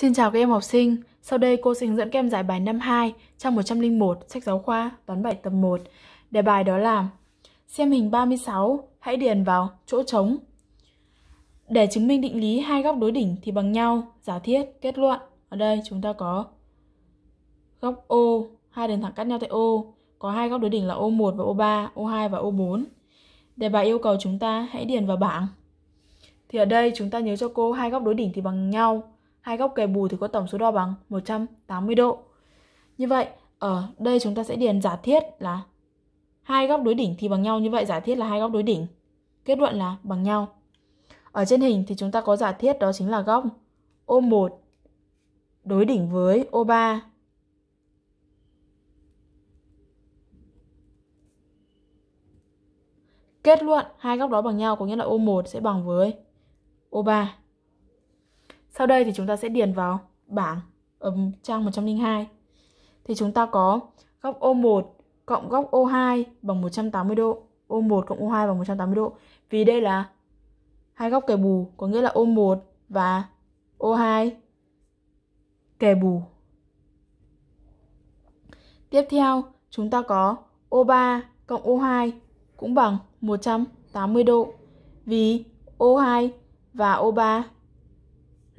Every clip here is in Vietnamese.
Xin chào các em học sinh, sau đây cô sẽ hướng dẫn các em giải bài năm 2 trong 101 sách giáo khoa toán 7 tập 1. Đề bài đó là xem hình 36, hãy điền vào chỗ trống. Để chứng minh định lý hai góc đối đỉnh thì bằng nhau, giả thiết, kết luận. Ở đây chúng ta có góc O, hai đường thẳng cắt nhau tại O, có hai góc đối đỉnh là O1 và O3, O2 và O4. Đề bài yêu cầu chúng ta hãy điền vào bảng. Thì ở đây chúng ta nhớ cho cô hai góc đối đỉnh thì bằng nhau, hai góc kề bù thì có tổng số đo bằng 180 độ. Như vậy, ở đây chúng ta sẽ điền giả thiết là hai góc đối đỉnh thì bằng nhau như vậy giả thiết là hai góc đối đỉnh. Kết luận là bằng nhau. Ở trên hình thì chúng ta có giả thiết đó chính là góc O1 đối đỉnh với O3 Kết luận hai góc đó bằng nhau có nghĩa là O1 sẽ bằng với O3. Sau đây thì chúng ta sẽ điền vào bảng ở trang 102. Thì chúng ta có góc O1 cộng góc O2 bằng 180 độ. O1 cộng O2 bằng 180 độ. Vì đây là hai góc kề bù, có nghĩa là O1 và O2 kề bù. Tiếp theo, chúng ta có O3 cộng O2 cũng bằng 180 độ. Vì O2 và O3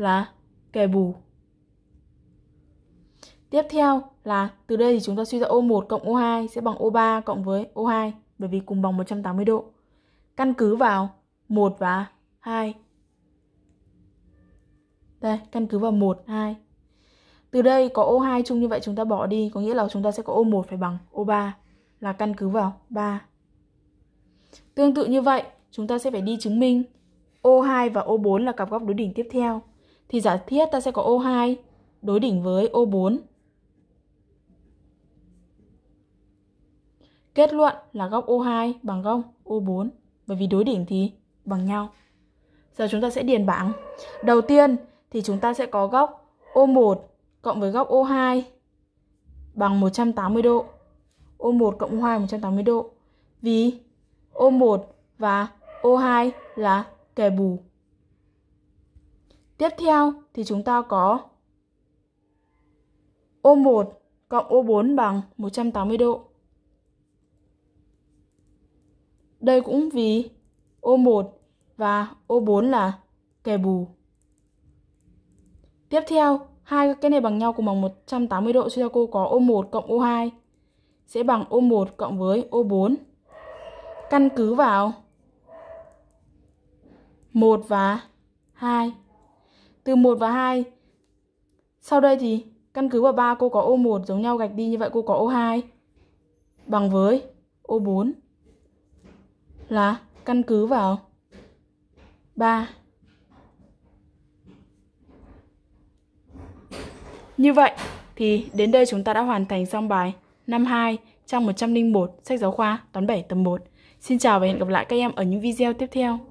là kẻ bù. Tiếp theo là từ đây thì chúng ta suy ra O1 cộng O2 sẽ bằng O3 cộng với O2 bởi vì cùng bằng 180 độ. Căn cứ vào 1 và 2. Đây, căn cứ vào 1, 2. Từ đây có O2 chung như vậy chúng ta bỏ đi, có nghĩa là chúng ta sẽ có O1 phải bằng O3 là căn cứ vào 3. Tương tự như vậy, chúng ta sẽ phải đi chứng minh O2 và O4 là cặp góc đối đỉnh tiếp theo thì giả thiết ta sẽ có O2 đối đỉnh với O4. Kết luận là góc O2 bằng góc O4 bởi vì đối đỉnh thì bằng nhau. Giờ chúng ta sẽ điền bảng. Đầu tiên thì chúng ta sẽ có góc O1 cộng với góc O2 bằng 180 độ. O1 cộng O2 180 độ. Vì O1 và O2 là kẻ bù Tiếp theo thì chúng ta có O1 cộng O4 bằng 180 độ. Đây cũng vì O1 và O4 là kẻ bù. Tiếp theo, hai cái này bằng nhau cùng bằng 180 độ cho cô có O1 cộng O2 sẽ bằng O1 cộng với O4. Căn cứ vào 1 và 2 từ 1 và 2. Sau đây thì căn cứ vào 3 cô có O1 giống nhau gạch đi như vậy cô có O2 bằng với O4 là căn cứ vào 3. Như vậy thì đến đây chúng ta đã hoàn thành xong bài 52 trong 101 sách giáo khoa toán 7 tầm 1. Xin chào và hẹn gặp lại các em ở những video tiếp theo.